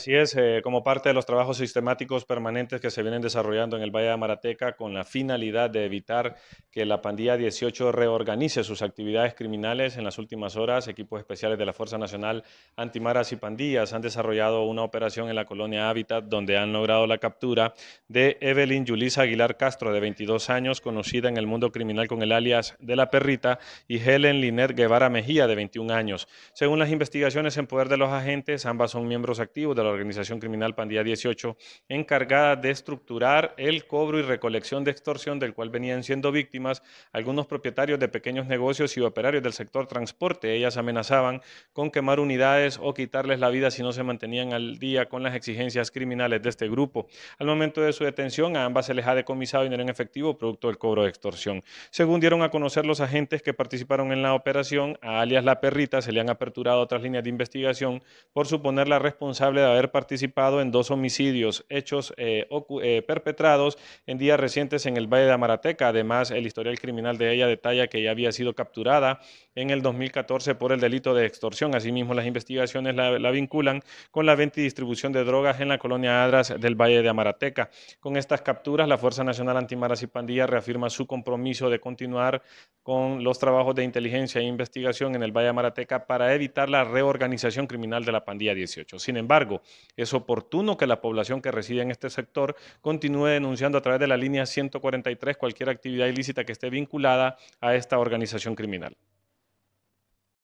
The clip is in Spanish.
Así es, eh, como parte de los trabajos sistemáticos permanentes que se vienen desarrollando en el Valle de Marateca con la finalidad de evitar que la pandilla 18 reorganice sus actividades criminales, en las últimas horas equipos especiales de la Fuerza Nacional Antimaras y Pandillas han desarrollado una operación en la colonia Habitat donde han logrado la captura de Evelyn Yulisa Aguilar Castro, de 22 años, conocida en el mundo criminal con el alias de La Perrita, y Helen Liner Guevara Mejía, de 21 años. Según las investigaciones en poder de los agentes, ambas son miembros activos de la organización criminal Pandilla 18, encargada de estructurar el cobro y recolección de extorsión del cual venían siendo víctimas algunos propietarios de pequeños negocios y operarios del sector transporte. Ellas amenazaban con quemar unidades o quitarles la vida si no se mantenían al día con las exigencias criminales de este grupo. Al momento de su detención, a ambas se les ha decomisado dinero en efectivo producto del cobro de extorsión. Según dieron a conocer los agentes que participaron en la operación, a alias La Perrita se le han aperturado otras líneas de investigación por suponerla responsable de haber participado en dos homicidios, hechos eh, eh, perpetrados en días recientes en el Valle de Amarateca. Además, el historial criminal de ella detalla que ya había sido capturada en el 2014 por el delito de extorsión. Asimismo, las investigaciones la, vinculan con la venta y distribución de drogas en la colonia Adras del Valle de Amarateca. Con estas capturas, la Fuerza Nacional Antimaras y Pandilla reafirma su compromiso de continuar con los trabajos de inteligencia e investigación en el Valle de Amarateca para evitar la reorganización criminal de la pandilla 18. Sin embargo, es oportuno que la población que reside en este sector continúe denunciando a través de la línea 143 cualquier actividad ilícita que esté vinculada a esta organización criminal.